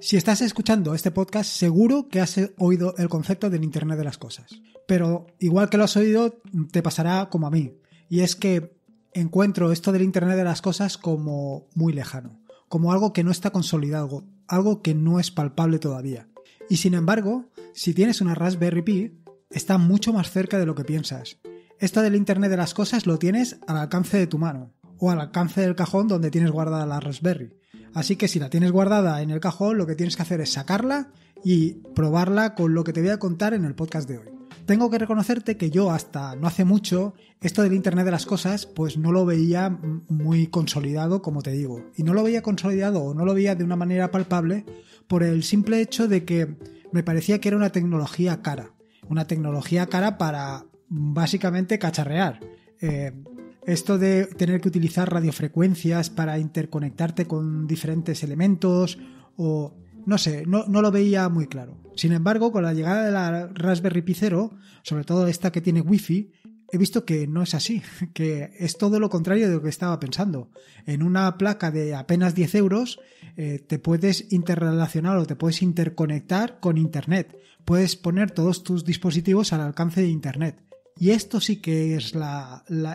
Si estás escuchando este podcast, seguro que has oído el concepto del Internet de las Cosas. Pero igual que lo has oído, te pasará como a mí. Y es que encuentro esto del Internet de las Cosas como muy lejano, como algo que no está consolidado, algo que no es palpable todavía. Y sin embargo, si tienes una Raspberry Pi, está mucho más cerca de lo que piensas. Esto del Internet de las Cosas lo tienes al alcance de tu mano, o al alcance del cajón donde tienes guardada la Raspberry. Así que si la tienes guardada en el cajón, lo que tienes que hacer es sacarla y probarla con lo que te voy a contar en el podcast de hoy. Tengo que reconocerte que yo hasta no hace mucho esto del Internet de las Cosas pues no lo veía muy consolidado como te digo. Y no lo veía consolidado o no lo veía de una manera palpable por el simple hecho de que me parecía que era una tecnología cara. Una tecnología cara para básicamente cacharrear. Eh, esto de tener que utilizar radiofrecuencias para interconectarte con diferentes elementos o no sé, no, lo veía muy claro. Sin embargo, con la llegada de la Raspberry Pi 0, sobre todo esta que tiene Wi-Fi, he visto que no es así, que es todo lo contrario de lo que estaba pensando. En una placa de apenas 10 euros eh, te puedes interrelacionar o te puedes interconectar con Internet. Puedes poner todos tus dispositivos al alcance de Internet. Y esto sí que es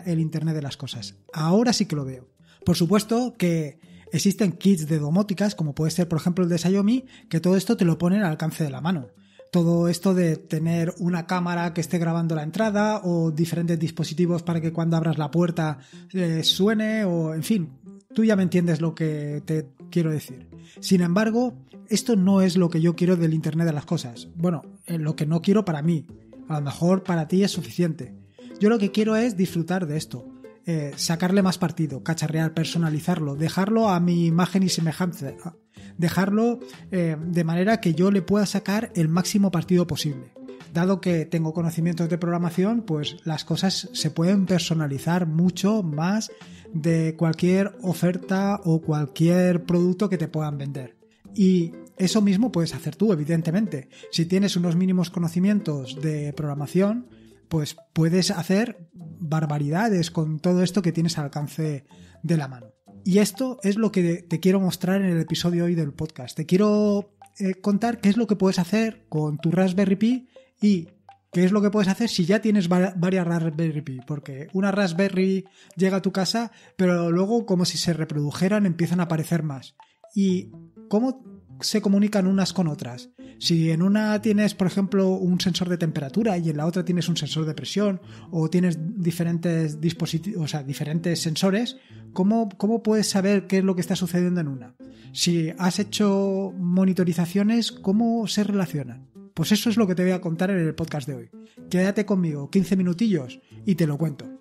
el Internet de las cosas. Ahora sí que lo veo. Por supuesto que existen kits de domóticas, como puede ser por ejemplo el de Xiaomi, que todo esto te lo ponen al alcance de la mano. Todo esto de tener una cámara que esté grabando la entrada o diferentes dispositivos para que cuando abras la puerta eh, suene o en fin, tú ya me entiendes lo que te quiero decir. Sin embargo, esto no es lo que yo quiero del Internet de las Cosas. Bueno, eh, lo que no quiero para mí. A lo mejor para ti es suficiente. Yo lo que quiero es disfrutar de esto, eh, sacarle más partido, cacharrear, personalizarlo, dejarlo a mi imagen y semejanza, dejarlo eh, de manera que yo le pueda sacar el máximo partido posible. Dado que tengo conocimientos de programación, pues las cosas se pueden personalizar mucho más de cualquier oferta o cualquier producto que te puedan vender. Y eso mismo puedes hacer tú, evidentemente. Si tienes unos mínimos conocimientos de programación, pues puedes hacer barbaridades con todo esto que tienes al alcance de la mano. Y esto es lo que te quiero mostrar en el episodio hoy del podcast. Te quiero eh, contar qué es lo que puedes hacer con tu Raspberry Pi y qué es lo que puedes hacer si ya tienes varias Raspberry Pi, porque una Raspberry llega a tu casa, pero luego como si se reprodujeran empiezan a aparecer más. Y cómo se comunican unas con otras. Si en una tienes, por ejemplo, un sensor de temperatura y en la otra tienes un sensor de presión o tienes diferentes dispositivos, o diferentes sensores, ¿cómo, ¿cómo puedes saber qué es lo que está sucediendo en una? Si has hecho monitorizaciones, ¿cómo se relacionan? Pues eso es lo que te voy a contar en el podcast de hoy. Quédate conmigo 15 minutillos y te lo cuento.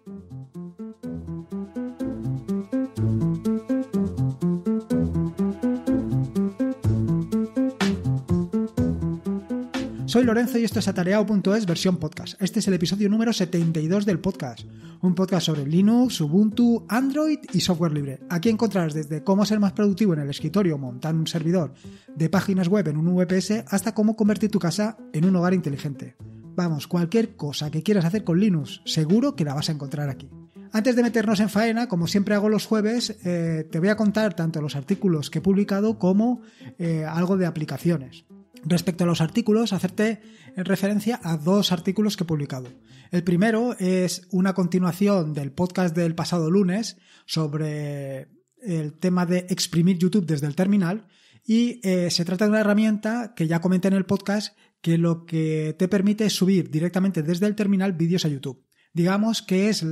Soy Lorenzo y esto es atareado.es versión podcast. Este es el episodio número 72 del podcast, un podcast sobre Linux, Ubuntu, Android y software libre. Aquí encontrarás desde cómo ser más productivo en el escritorio, montar un servidor de páginas web en un VPS, hasta cómo convertir tu casa en un hogar inteligente. Vamos, cualquier cosa que quieras hacer con Linux, seguro que la vas a encontrar aquí. Antes de meternos en faena, como siempre hago los jueves, eh, te voy a contar tanto los artículos que he publicado como eh, algo de aplicaciones. Respecto a los artículos, hacerte referencia a dos artículos que he publicado. El primero es una continuación del podcast del pasado lunes sobre el tema de exprimir YouTube desde el terminal y eh, se trata de una herramienta que ya comenté en el podcast que lo que te permite es subir directamente desde el terminal vídeos a YouTube. Digamos que es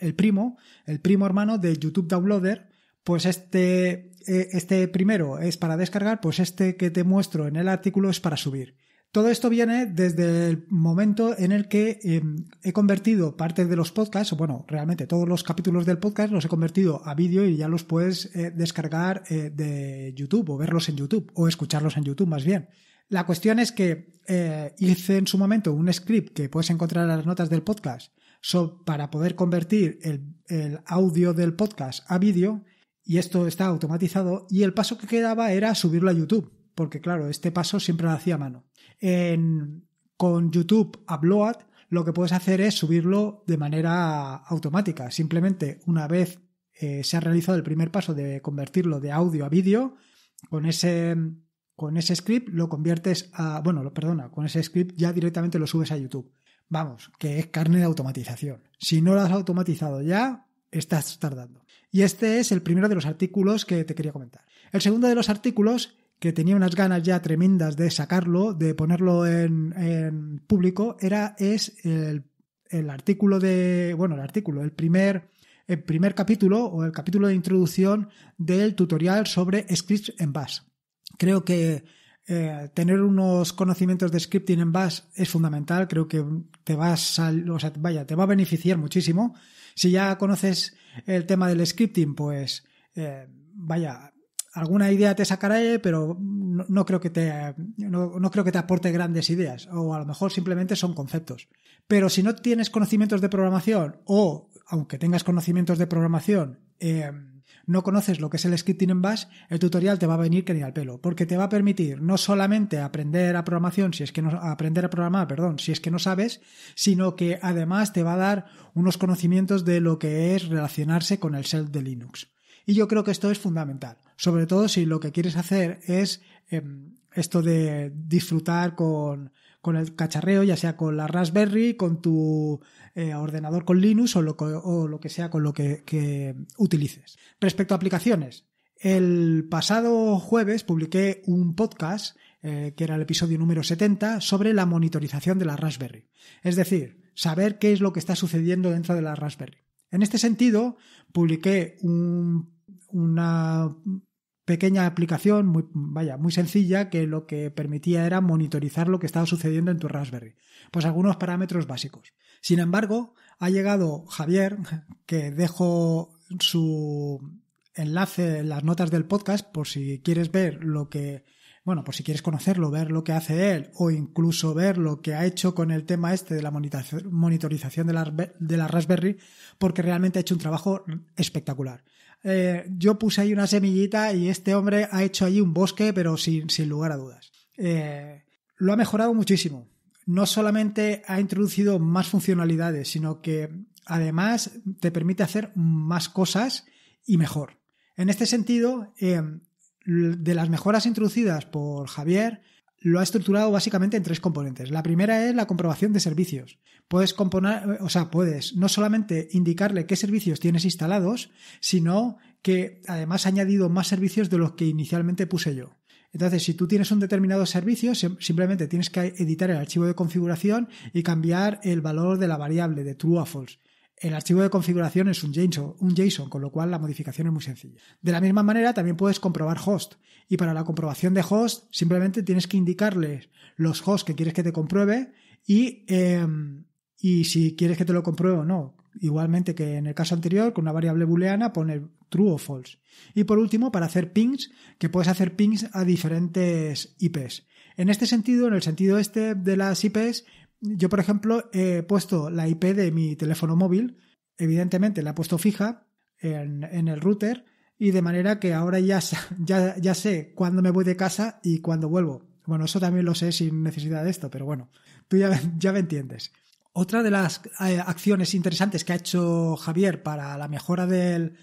el primo, el primo hermano de YouTube Downloader, pues este, eh, este primero es para descargar, pues este que te muestro en el artículo es para subir. Todo esto viene desde el momento en el que em, he convertido parte de los podcasts, bueno, realmente todos los capítulos del podcast los he convertido a vídeo y ya los puedes eh, descargar eh, de YouTube o verlos en YouTube o escucharlos en YouTube más bien. La cuestión es que hice en su momento un script que puedes encontrar en las notas del podcast para poder convertir el audio del podcast a vídeo y esto está automatizado y el paso que quedaba era subirlo a YouTube, porque claro, este paso siempre lo hacía a mano. con YouTube Upload lo que puedes hacer es subirlo de manera automática, simplemente una vez eh, se ha realizado el primer paso de convertirlo de audio a vídeo, con ese, con ese script lo conviertes a, bueno, perdona, con ese script ya directamente lo subes a YouTube. Vamos, que es carne de automatización. Si no lo has automatizado ya, estás tardando. Y este es el primero de los artículos que te quería comentar. El segundo de los artículos, que tenía unas ganas ya tremendas de sacarlo, de ponerlo en, público, era, es el, artículo de, bueno, el artículo, el primer, el primer capítulo o el capítulo de introducción del tutorial sobre scripts en Bash. Creo que eh, tener unos conocimientos de scripting en Bash es fundamental, creo que te vas a, o sea, vaya, te va a beneficiar muchísimo. Si ya conoces el tema del scripting, pues eh, vaya, alguna idea te sacará, eh, pero no, creo que te, no, creo que te aporte grandes ideas, o a lo mejor simplemente son conceptos. Pero si no tienes conocimientos de programación, o aunque tengas conocimientos de programación, no conoces lo que es el scripting en Bash, el tutorial te va a venir que al pelo, porque te va a permitir no solamente aprender a programación, si es que no, aprender a programar, perdón, si es que no sabes, sino que además te va a dar unos conocimientos de lo que es relacionarse con el shell de Linux. Y yo creo que esto es fundamental, sobre todo si lo que quieres hacer es em, esto de disfrutar con, con el cacharreo, ya sea con la Raspberry, con tu eh, ordenador con Linux o lo, o lo, que sea con lo que, utilices. Respecto a aplicaciones, el pasado jueves publiqué un podcast, eh, que era el episodio número 70, sobre la monitorización de la Raspberry. Es decir, saber qué es lo que está sucediendo dentro de la Raspberry. En este sentido, publiqué un, una, pequeña aplicación, muy, vaya, muy sencilla, que lo que permitía era monitorizar lo que estaba sucediendo en tu Raspberry. Pues algunos parámetros básicos. Sin embargo, ha llegado Javier, que dejo su enlace en las notas del podcast por si quieres ver lo que, bueno, por si quieres conocerlo, ver lo que hace él o incluso ver lo que ha hecho con el tema este de la monitorización de de la Raspberry, porque realmente ha hecho un trabajo espectacular. Eh, yo puse ahí una semillita y este hombre ha hecho ahí un bosque, pero sin, lugar a dudas. Eh, lo ha mejorado muchísimo. No solamente ha introducido más funcionalidades, sino que además te permite hacer más cosas y mejor. En este sentido, eh, de las mejoras introducidas por Javier, lo ha estructurado básicamente en tres componentes. La primera es la comprobación de servicios. Puedes componer, o sea, puedes no solamente indicarle qué servicios tienes instalados, sino que además ha añadido más servicios de los que inicialmente puse yo. Entonces, si tú tienes un determinado servicio, simplemente tienes que editar el archivo de configuración y cambiar el valor de la variable de true a false. El archivo de configuración es un JSON, un con lo cual la modificación es muy sencilla. De la misma manera, también puedes comprobar host. Y para la comprobación de host, simplemente tienes que indicarles los hosts que quieres que te compruebe y, em, y si quieres que te lo compruebe o no. Igualmente que en el caso anterior, con una variable booleana, poner true o false. Y por último, para hacer pings, que puedes hacer pings a diferentes IPs. En este sentido, en el sentido este de las IPs, yo, por ejemplo, he puesto la IP de mi teléfono móvil, evidentemente la he puesto fija en, el router y de manera que ahora ya, sé cuándo me voy de casa y cuándo vuelvo. Bueno, eso también lo sé sin necesidad de esto, pero bueno, tú ya, me entiendes. Otra de las eh, acciones interesantes que ha hecho Javier para la mejora del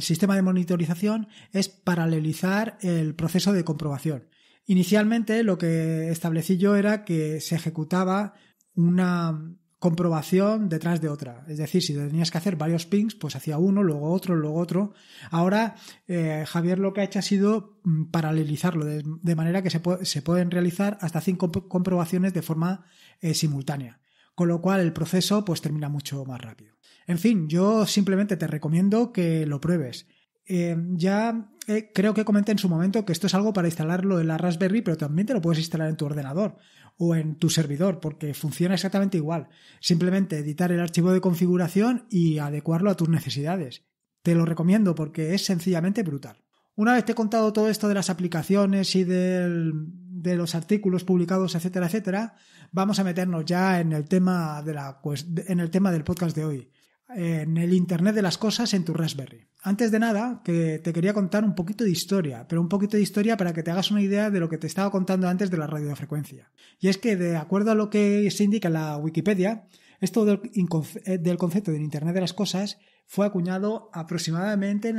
sistema de monitorización es paralelizar el proceso de comprobación. Inicialmente lo que establecí yo era que se ejecutaba una comprobación detrás de otra. Es decir, si tenías que hacer varios pings, pues hacía uno, luego otro, luego otro. Ahora eh, Javier lo que ha hecho ha sido mm, paralelizarlo, de, manera que se, pueden realizar hasta cinco comprobaciones de forma eh, simultánea. Con lo cual el proceso pues termina mucho más rápido. En fin, yo simplemente te recomiendo que lo pruebes. Eh, ya creo que comenté en su momento que esto es algo para instalarlo en la Raspberry, pero también te lo puedes instalar en tu ordenador o en tu servidor, porque funciona exactamente igual. Simplemente editar el archivo de configuración y adecuarlo a tus necesidades. Te lo recomiendo porque es sencillamente brutal. Una vez te he contado todo esto de las aplicaciones y de los artículos publicados, etcétera, etcétera, vamos a meternos ya en el tema, de la, en el tema del podcast de hoy en el Internet de las Cosas en tu Raspberry. Antes de nada, que te quería contar un poquito de historia, pero un poquito de historia para que te hagas una idea de lo que te estaba contando antes de la radiofrecuencia. Y es que, de acuerdo a lo que se indica en la Wikipedia, esto del, eh, concepto del Internet de las Cosas fue acuñado aproximadamente en,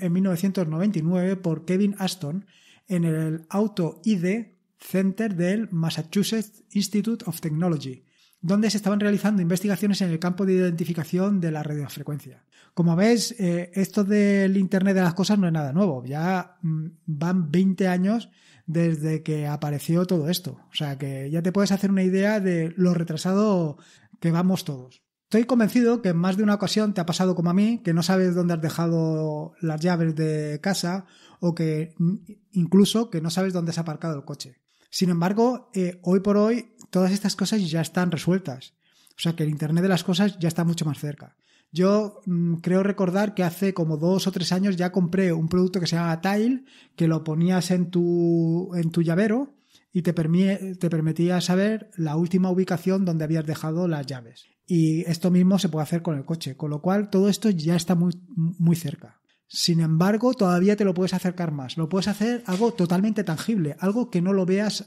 en 1999 por Kevin Aston en el Auto ID Center del Massachusetts Institute of Technology donde se estaban realizando investigaciones en el campo de identificación de la radiofrecuencia. Como ves, eh, esto del Internet de las Cosas no es nada nuevo. Ya mm, van 20 años desde que apareció todo esto. O sea que ya te puedes hacer una idea de lo retrasado que vamos todos. Estoy convencido que en más de una ocasión te ha pasado como a mí, que no sabes dónde has dejado las llaves de casa o que mm, incluso que no sabes dónde has aparcado el coche. Sin embargo, eh, hoy por hoy todas estas cosas ya están resueltas. O sea que el Internet de las cosas ya está mucho más cerca. Yo mm, creo recordar que hace como dos o tres años ya compré un producto que se llama Tile, que lo ponías en tu, en tu llavero y te, te permitía saber la última ubicación donde habías dejado las llaves. Y esto mismo se puede hacer con el coche, con lo cual todo esto ya está muy, muy cerca. Sin embargo, todavía te lo puedes acercar más. Lo puedes hacer algo totalmente tangible, algo que no lo veas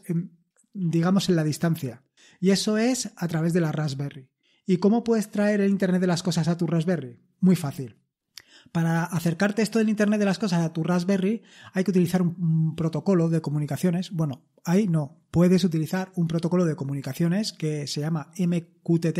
digamos, en la distancia. Y eso es a través de la Raspberry. ¿Y cómo puedes traer el Internet de las Cosas a tu Raspberry? Muy fácil. Para acercarte esto del Internet de las Cosas a tu Raspberry hay que utilizar un, protocolo de comunicaciones. Bueno, ahí no. Puedes utilizar un protocolo de comunicaciones que se llama MQTT,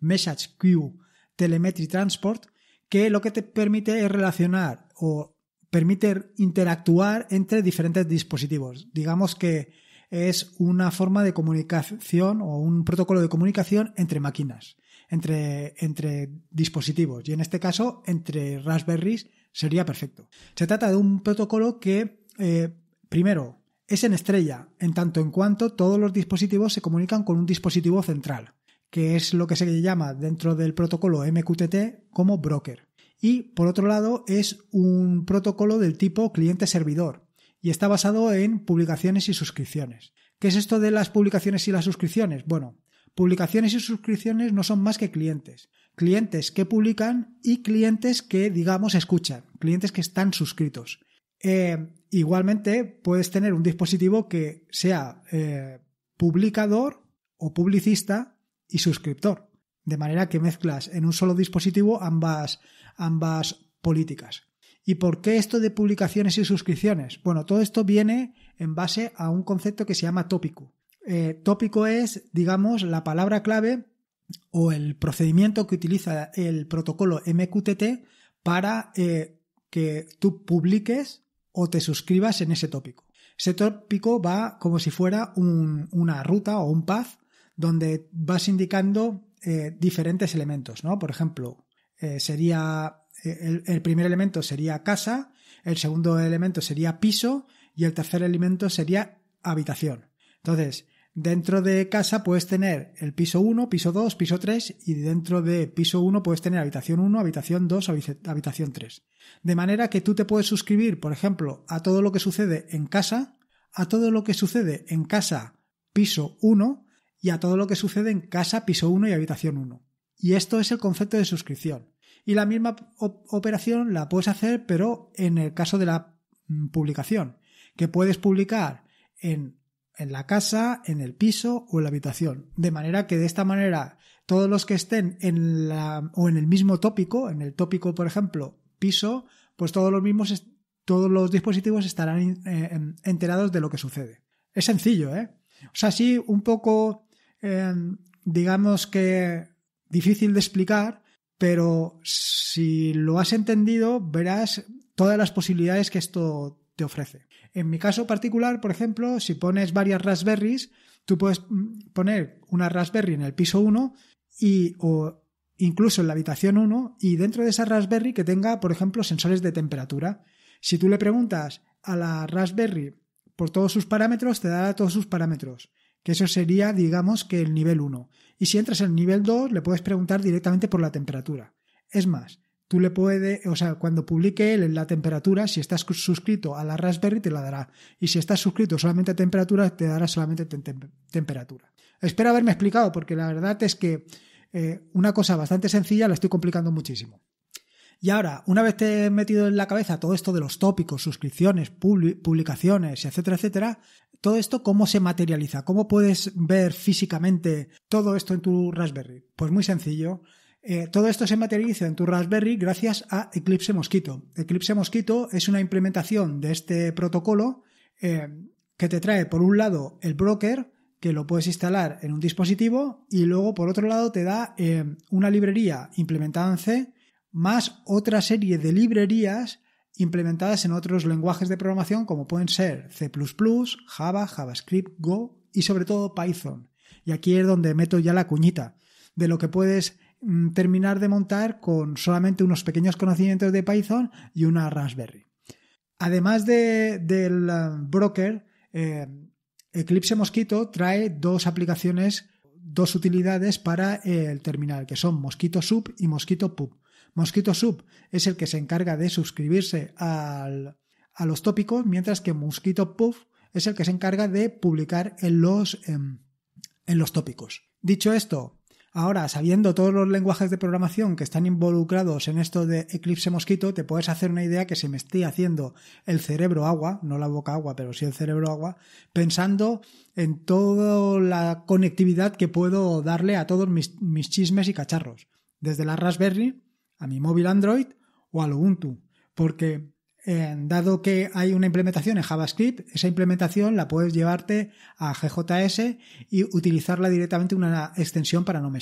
Message Queue Telemetry Transport, que lo que te permite es relacionar o permite interactuar entre diferentes dispositivos. Digamos que es una forma de comunicación o un protocolo de comunicación entre máquinas, entre, entre dispositivos. Y en este caso, entre Raspberries sería perfecto. Se trata de un protocolo que, eh, primero, es en estrella, en tanto en cuanto todos los dispositivos se comunican con un dispositivo central, que es lo que se llama dentro del protocolo MQTT como broker. Y por otro lado, es un protocolo del tipo cliente-servidor, y está basado en publicaciones y suscripciones. ¿Qué es esto de las publicaciones y las suscripciones? Bueno, publicaciones y suscripciones no son más que clientes. Clientes que publican y clientes que, digamos, escuchan, clientes que están suscritos. Eh, igualmente, puedes tener un dispositivo que sea eh, publicador o publicista y suscriptor, de manera que mezclas en un solo dispositivo ambas, ambas políticas. ¿Y por qué esto de publicaciones y suscripciones? Bueno, todo esto viene en base a un concepto que se llama tópico. Eh, tópico es, digamos, la palabra clave o el procedimiento que utiliza el protocolo MQTT para eh, que tú publiques o te suscribas en ese tópico. Ese tópico va como si fuera una ruta o un path donde vas indicando eh, diferentes elementos, ¿no? Por ejemplo, sería el, primer elemento sería casa, el segundo elemento sería piso y el tercer elemento sería habitación. Entonces, dentro de casa puedes tener el piso 1, piso 2, piso 3 y dentro de piso 1 puedes tener habitación 1, habitación 2, habitación 3. De manera que tú te puedes suscribir, por ejemplo, a todo lo que sucede en casa, a todo lo que sucede en casa piso 1 y a todo lo que sucede en casa piso 1 y habitación 1. Y esto es el concepto de suscripción. Y la misma operación la puedes hacer, pero en el caso de la mm, publicación, que puedes publicar en, en la casa, en el piso o en la habitación. De manera que de esta manera todos los que estén en la o en el mismo tópico, en el tópico, por ejemplo, piso, pues todos los mismos todos los dispositivos estarán eh, enterados de lo que sucede. Es sencillo, ¿eh? O sea, sí, un poco, em, digamos que difícil de explicar, pero si lo has entendido, verás todas las posibilidades que esto te ofrece. En mi caso particular, por ejemplo, si pones varias raspberries, tú puedes mm, poner una raspberry en el piso 1 y o incluso en la habitación 1 y dentro de esa raspberry que tenga, por ejemplo, sensores de temperatura. Si tú le preguntas a la raspberry por todos sus parámetros, te dará todos sus parámetros que eso sería, digamos, que el nivel 1. Y si entras en el nivel 2, le puedes preguntar directamente por la temperatura. Es más, tú le puedes, o sea, cuando publique él en la temperatura, si estás suscrito a la Raspberry, te la dará. Y si estás suscrito solamente a temperatura, te dará solamente temperatura. Espero haberme explicado, porque la verdad es que eh, una cosa bastante sencilla la estoy complicando muchísimo. Y ahora, una vez te he metido en la cabeza todo esto de los tópicos, suscripciones, publicaciones, etcétera, etcétera, ¿Todo esto cómo se materializa? ¿Cómo puedes ver físicamente todo esto en tu Raspberry? Pues muy sencillo. Eh, todo esto se materializa en tu Raspberry gracias a Eclipse Mosquito. Eclipse Mosquito es una implementación de este protocolo eh, que te trae, por un lado, el broker, que lo puedes instalar en un dispositivo, y luego, por otro lado, te da eh, una librería implementada en C, más otra serie de librerías implementadas en otros lenguajes de programación como pueden ser C ⁇ Java, JavaScript, Go y sobre todo Python. Y aquí es donde meto ya la cuñita de lo que puedes mm, terminar de montar con solamente unos pequeños conocimientos de Python y una Raspberry. Además del eh, broker, eh, Eclipse Mosquito trae dos aplicaciones, dos utilidades para el terminal, que son Mosquito Sub y Mosquito Pub. Mosquito Sub es el que se encarga de suscribirse a los tópicos, mientras que Mosquito Puff es el que se encarga de publicar em, en los, tópicos. Dicho esto, Ahora, sabiendo todos los lenguajes de programación que están involucrados en esto de Eclipse Mosquito, te puedes hacer una idea que se me esté haciendo el cerebro agua, no la boca agua, pero sí el cerebro agua, pensando en toda la conectividad que puedo darle a todos mis chismes y cacharros. Desde la Raspberry a mi móvil Android o a Ubuntu, porque eh, dado que hay una implementación en JavaScript, esa implementación la puedes llevarte a GJS y utilizarla directamente una extensión para no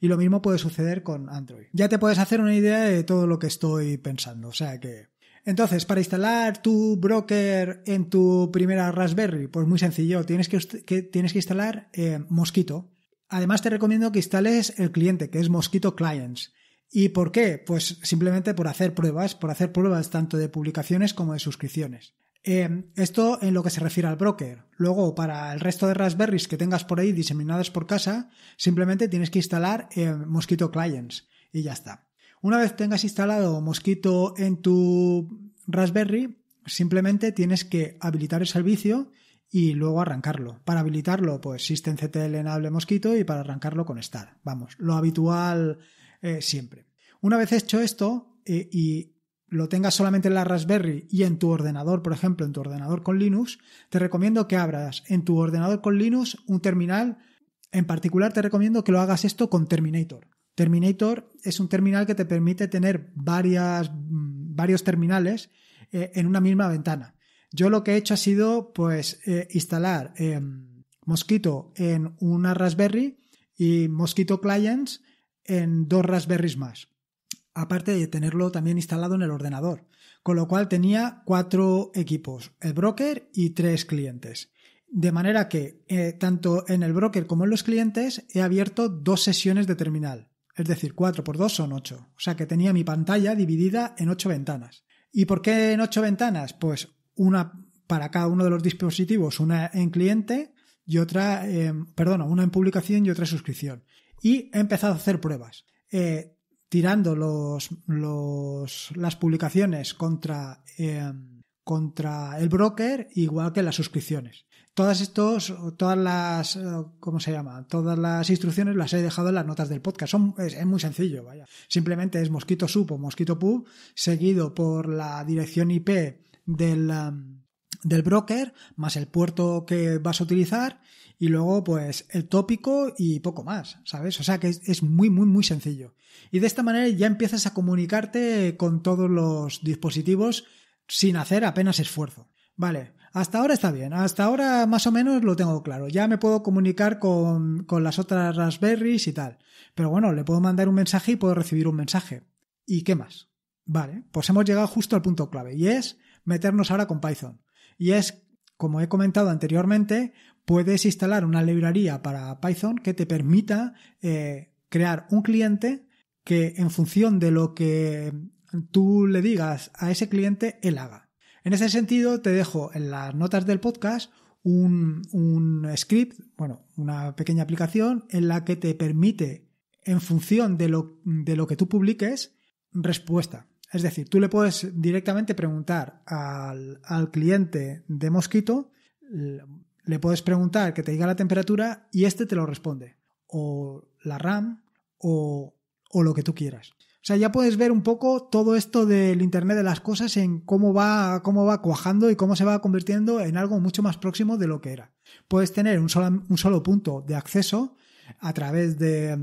Y lo mismo puede suceder con Android. Ya te puedes hacer una idea de todo lo que estoy pensando, o sea que... Entonces, para instalar tu broker en tu primera Raspberry, pues muy sencillo, tienes que, tienes que instalar eh, Mosquito. Además, te recomiendo que instales el cliente, que es Mosquito Clients. ¿Y por qué? Pues simplemente por hacer pruebas, por hacer pruebas tanto de publicaciones como de suscripciones. Eh, esto en lo que se refiere al broker. Luego, para el resto de Raspberries que tengas por ahí diseminadas por casa, simplemente tienes que instalar eh, Mosquito Clients y ya está. Una vez tengas instalado Mosquito en tu Raspberry, simplemente tienes que habilitar el servicio y luego arrancarlo. Para habilitarlo, pues systemctl enable mosquito y para arrancarlo con start. Vamos, lo habitual eh, siempre. Una vez hecho esto eh, y lo tengas solamente en la Raspberry y en tu ordenador, por ejemplo, en tu ordenador con Linux, te recomiendo que abras en tu ordenador con Linux un terminal. En particular, te recomiendo que lo hagas esto con Terminator. Terminator es un terminal que te permite tener varias, mm, varios terminales eh, en una misma ventana. Yo lo que he hecho ha sido pues instalar em, Mosquito en una Raspberry y Mosquito Clients en dos Raspberries más, aparte de tenerlo también instalado en el ordenador, con lo cual tenía cuatro equipos, el broker y tres clientes. De manera que, eh, tanto en el broker como en los clientes, he abierto dos sesiones de terminal. Es decir, cuatro por dos son ocho, O sea que tenía mi pantalla dividida en ocho ventanas. ¿Y por qué en ocho ventanas? Pues una para cada uno de los dispositivos, una en cliente y otra, una en publicación y otra en suscripción y he empezado a hacer pruebas. Eh, tirando los, los, las publicaciones contra, em, contra el broker, igual que las suscripciones. Todas estos, todas las, eh, ¿cómo se llama? Todas las instrucciones las he dejado en las notas del podcast. Son, es, muy sencillo, vaya. Simplemente es mosquito supo o mosquito pu seguido por la dirección IP del, em, del broker, más el puerto que vas a utilizar y luego pues el tópico y poco más, ¿sabes? O sea que es, muy, muy, muy sencillo. Y de esta manera ya empiezas a comunicarte con todos los dispositivos sin hacer apenas esfuerzo. Vale, hasta ahora está bien, hasta ahora más o menos lo tengo claro, ya me puedo comunicar con, con las otras Raspberries y tal. Pero bueno, le puedo mandar un mensaje y puedo recibir un mensaje. ¿Y qué más? Vale, pues hemos llegado justo al punto clave y es meternos ahora con Python y es, como he comentado anteriormente, puedes instalar una librería para Python que te permita eh, crear un cliente que en función de lo que tú le digas a ese cliente, él haga. En ese sentido, te dejo en las notas del podcast un, un, script, bueno, una pequeña aplicación en la que te permite, en función de lo, de lo que tú publiques, respuesta. Es decir, tú le puedes directamente preguntar al, cliente de Mosquito, le puedes preguntar que te diga la temperatura y este te lo responde. O la RAM o, o lo que tú quieras. O sea, ya puedes ver un poco todo esto del Internet de las cosas en cómo va, cómo va cuajando y cómo se va convirtiendo en algo mucho más próximo de lo que era. Puedes tener un solo, punto de acceso a través del,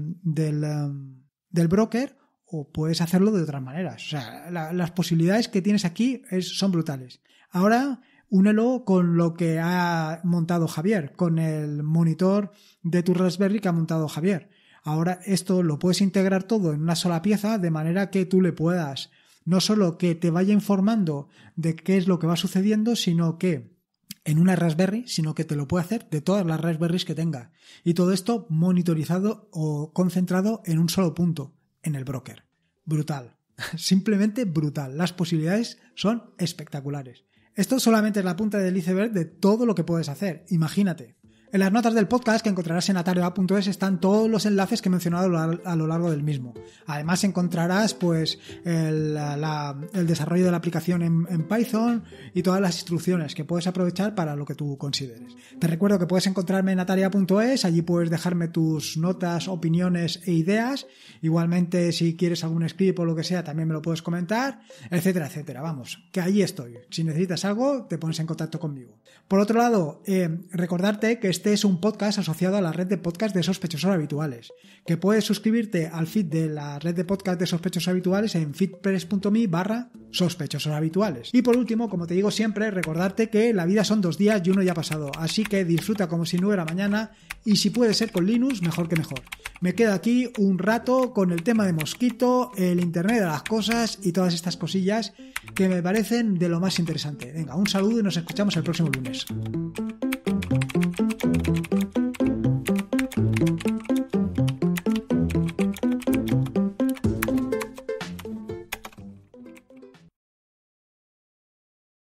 um, del broker o puedes hacerlo de otras maneras. O sea, las posibilidades que tienes aquí son brutales. Ahora, únelo con lo que ha montado Javier, con el monitor de tu Raspberry que ha montado Javier. Ahora esto lo puedes integrar todo en una sola pieza de manera que tú le puedas no solo que te vaya informando de qué es lo que va sucediendo, sino que en una Raspberry, sino que te lo puede hacer de todas las Raspberries que tenga. Y todo esto monitorizado o concentrado en un solo punto en el broker. Brutal, simplemente brutal. Las posibilidades son espectaculares. Esto solamente es la punta del iceberg de todo lo que puedes hacer. Imagínate, en las notas del podcast que encontrarás en ataria.es están todos los enlaces que he mencionado a lo largo del mismo. Además encontrarás pues el, desarrollo de la aplicación en, Python y todas las instrucciones que puedes aprovechar para lo que tú consideres. Te recuerdo que puedes encontrarme en ataria.es, allí puedes dejarme tus notas, opiniones e ideas. Igualmente si quieres algún script o lo que sea también me lo puedes comentar, etcétera, etcétera. Vamos, que allí estoy. Si necesitas algo te pones en contacto conmigo. Por otro lado, eh, recordarte que este este es un podcast asociado a la red de podcast de sospechosos habituales, que puedes suscribirte al feed de la red de podcast de sospechosos habituales en feedpress.me barra sospechosos habituales. Y por último, como te digo siempre, recordarte que la vida son dos días y uno ya ha pasado, así que disfruta como si no hubiera mañana y si puede ser con Linux, mejor que mejor. Me quedo aquí un rato con el tema de Mosquito, el Internet de las Cosas y todas estas cosillas que me parecen de lo más interesante. Venga, un saludo y nos escuchamos el próximo lunes.